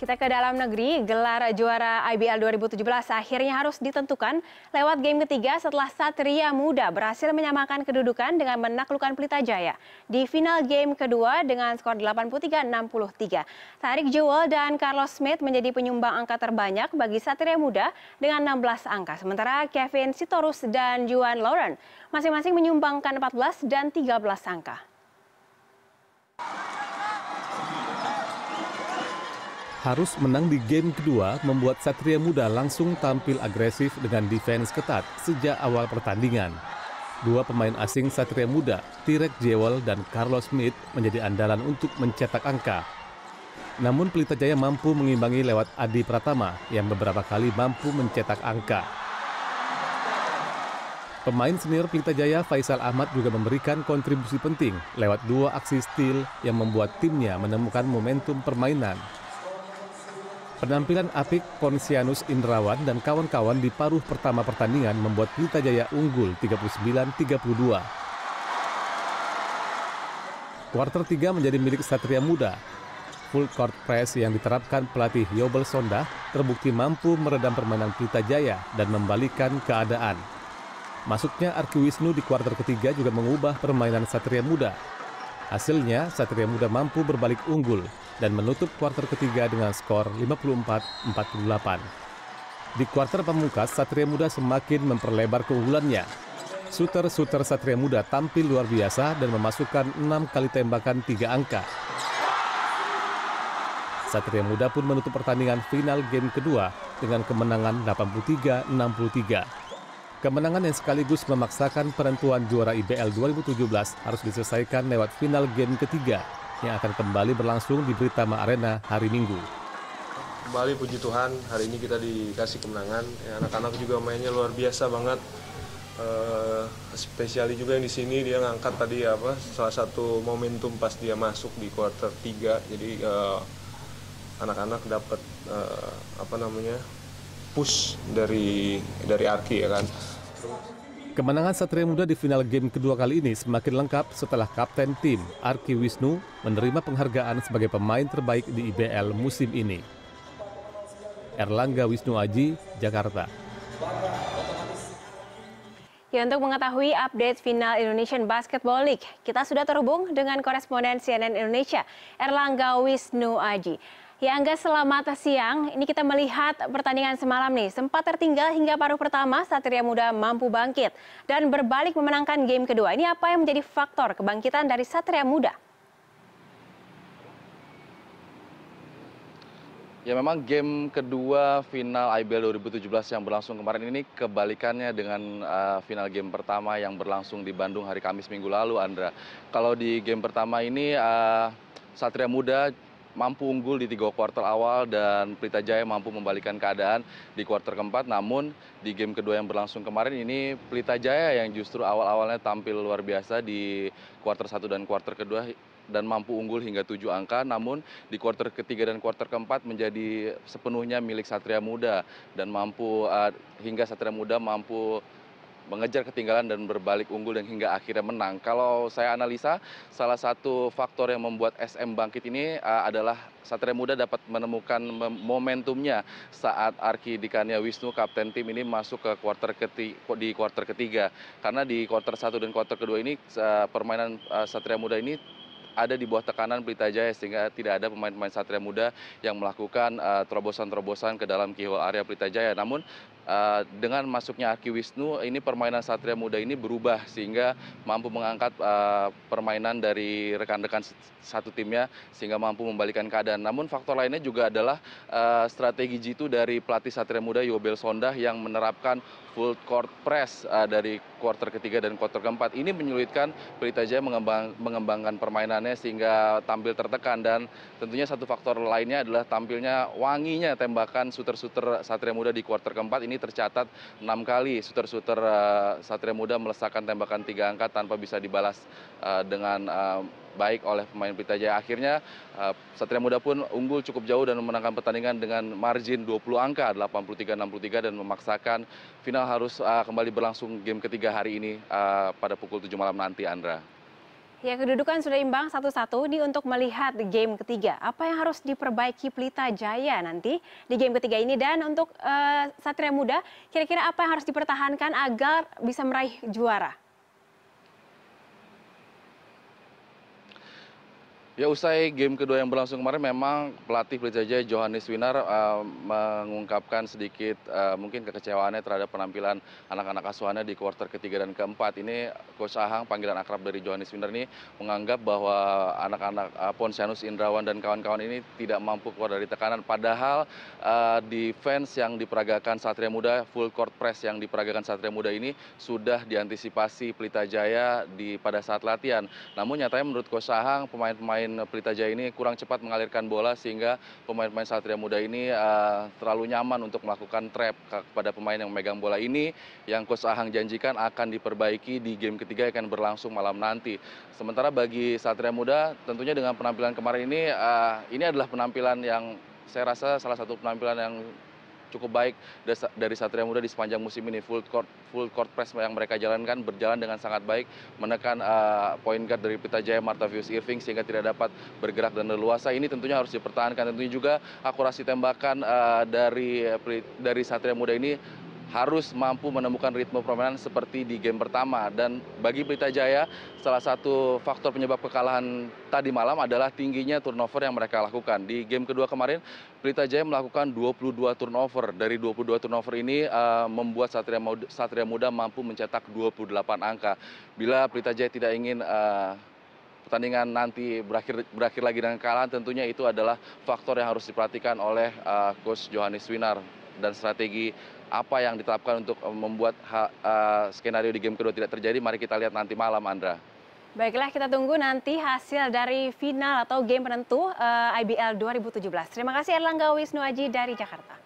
Kita ke dalam negeri, gelar juara IBL 2017 akhirnya harus ditentukan lewat game ketiga setelah Satria Muda berhasil menyamakan kedudukan dengan menaklukkan Pelita Jaya di final game kedua dengan skor 83-63. Tarik Jewel dan Carlos Smith menjadi penyumbang angka terbanyak bagi Satria Muda dengan 16 angka. Sementara Kevin Sitorus dan Juan Lauren masing-masing menyumbangkan 14 dan 13 angka. harus menang di game kedua membuat Satria Muda langsung tampil agresif dengan defense ketat sejak awal pertandingan. Dua pemain asing Satria Muda, Tirek Jewel dan Carlos Smith menjadi andalan untuk mencetak angka. Namun Pelita Jaya mampu mengimbangi lewat Adi Pratama yang beberapa kali mampu mencetak angka. Pemain senior Pelita Jaya Faisal Ahmad juga memberikan kontribusi penting lewat dua aksi steal yang membuat timnya menemukan momentum permainan Penampilan apik Ponsianus Indrawan dan kawan-kawan di paruh pertama pertandingan membuat Pelita Jaya unggul 39-32. Kuarter 3 menjadi milik Satria Muda. Full court press yang diterapkan pelatih Yobel Sonda terbukti mampu meredam permainan Pelita Jaya dan membalikan keadaan. Masuknya Arki Wisnu di kuarter ketiga juga mengubah permainan Satria Muda Hasilnya, Satria Muda mampu berbalik unggul dan menutup kuarter ketiga dengan skor 54-48. Di kuarter pemungkas, Satria Muda semakin memperlebar keunggulannya. Suter-suter Satria Muda tampil luar biasa dan memasukkan enam kali tembakan tiga angka. Satria Muda pun menutup pertandingan final game kedua dengan kemenangan 83-63. Kemenangan yang sekaligus memaksakan penentuan juara IBL 2017 harus diselesaikan lewat final game ketiga yang akan kembali berlangsung di Britama Arena hari Minggu. Kembali puji Tuhan, hari ini kita dikasih kemenangan. Ya, anak-anak ya, juga mainnya luar biasa banget. Uh, spesiali juga yang di sini dia ngangkat tadi apa salah satu momentum pas dia masuk di quarter 3 jadi anak eh, anak-anak dapat uh, apa namanya push dari dari Arki ya kan. Kemenangan Satria Muda di final game kedua kali ini semakin lengkap setelah kapten tim Arki Wisnu menerima penghargaan sebagai pemain terbaik di IBL musim ini. Erlangga Wisnu Aji, Jakarta. Ya, untuk mengetahui update final Indonesian Basketball League, kita sudah terhubung dengan koresponden CNN Indonesia, Erlangga Wisnu Aji. Ya Angga selamat siang, ini kita melihat pertandingan semalam nih, sempat tertinggal hingga paruh pertama Satria Muda mampu bangkit dan berbalik memenangkan game kedua. Ini apa yang menjadi faktor kebangkitan dari Satria Muda? Ya memang game kedua final IBL 2017 yang berlangsung kemarin ini kebalikannya dengan uh, final game pertama yang berlangsung di Bandung hari Kamis minggu lalu, Andra. Kalau di game pertama ini uh, Satria Muda mampu unggul di tiga kuartal awal dan Pelita Jaya mampu membalikan keadaan di kuartal keempat. Namun di game kedua yang berlangsung kemarin ini Pelita Jaya yang justru awal-awalnya tampil luar biasa di kuartal satu dan kuartal kedua dan mampu unggul hingga tujuh angka. Namun di kuartal ketiga dan kuartal keempat menjadi sepenuhnya milik Satria Muda dan mampu uh, hingga Satria Muda mampu mengejar ketinggalan dan berbalik unggul dan hingga akhirnya menang. Kalau saya analisa, salah satu faktor yang membuat SM bangkit ini uh, adalah Satria Muda dapat menemukan momentumnya saat Arki Dikania Wisnu kapten tim ini masuk ke quarter ketiga, di kuarter ketiga. Karena di kuarter satu dan kuarter kedua ini eh, permainan eh, Satria Muda ini ada di bawah tekanan pelita jaya sehingga tidak ada pemain pemain satria muda yang melakukan eh, terobosan terobosan ke dalam kihol area pelita jaya namun eh, dengan masuknya Aki Wisnu ini permainan satria muda ini berubah sehingga mampu mengangkat eh, permainan dari rekan-rekan satu timnya sehingga mampu membalikan keadaan namun faktor lainnya juga adalah strategi jitu dari pelatih satria muda Yobel Sondah yang menerapkan full court press eh, dari quarter ketiga dan quarter keempat ini menyulitkan Pelita Jaya mengembangkan permainannya sehingga tampil tertekan dan tentunya satu faktor lainnya adalah tampilnya wanginya tembakan suter-suter Satria Muda di quarter keempat ini tercatat enam kali suter-suter eh, Satria Muda melesakkan tembakan tiga angka tanpa bisa dibalas eh, dengan uh, baik oleh pemain pelita jaya akhirnya eh, satria muda pun unggul cukup jauh dan memenangkan pertandingan dengan margin dua puluh angka delapan puluh tiga enam puluh tiga dan memaksakan final harus eh, kembali berlangsung game ketiga hari ini eh, pada pukul tujuh malam nanti Andra. Ya, kedudukan sudah imbang satu-satu ini untuk melihat game ketiga. Apa yang harus diperbaiki Pelita Jaya nanti di game ketiga ini dan untuk Satria Muda, kira-kira apa yang harus dipertahankan agar bisa meraih juara? Ya usai game kedua yang berlangsung kemarin memang pelatih Pelita Jaya Johannes Winar uh, eh, mengungkapkan sedikit uh, mungkin kekecewaannya terhadap penampilan anak-anak asuhannya di kuarter ketiga dan keempat. Ini Coach Ahang panggilan akrab dari Johannes Winar ini menganggap bahwa anak-anak uh, eh, Ponsianus Indrawan dan kawan-kawan ini tidak mampu keluar dari tekanan. Padahal uh, defense yang diperagakan Satria Muda, full court press yang diperagakan Satria Muda ini sudah diantisipasi Pelita Jaya di pada saat latihan. Namun nyatanya menurut Coach Ahang pemain-pemain pemain pelita jaya ini kurang cepat mengalirkan bola sehingga pemain pemain satria muda ini eh, terlalu nyaman untuk melakukan trap kepada pemain yang memegang bola ini yang coach ahang janjikan akan diperbaiki di game ketiga yang akan berlangsung malam nanti sementara bagi satria muda tentunya dengan penampilan kemarin ini eh, ini adalah penampilan yang saya rasa salah satu penampilan yang cukup baik dari Satria Muda di sepanjang musim ini. Full court, press yang mereka jalankan berjalan dengan sangat baik, menekan uh, point guard dari Pita Jaya, Martavius Irving sehingga tidak dapat bergerak dan leluasa. Ini tentunya harus dipertahankan. Tentunya juga akurasi tembakan eh, dari dari Satria Muda ini harus mampu menemukan ritme permainan seperti di game pertama. Dan bagi Pelita Jaya, salah satu faktor penyebab kekalahan tadi malam adalah tingginya turnover yang mereka lakukan. Di game kedua kemarin, Pelita Jaya melakukan 22 turnover. Dari 22 turnover ini eh, membuat Satria Muda, Satria Muda mampu mencetak 28 angka. Bila Pelita Jaya tidak ingin eh, pertandingan nanti berakhir berakhir lagi dengan kekalahan tentunya itu adalah faktor yang harus diperhatikan oleh eh, coach Johannes Winar dan strategi apa yang ditetapkan untuk eh, membuat eh, skenario di game kedua tidak terjadi. Mari kita lihat nanti malam, Andra. Baiklah, kita tunggu nanti hasil dari final atau game penentu uh, IBL 2017. Terima kasih Erlangga Wisnu Aji dari Jakarta.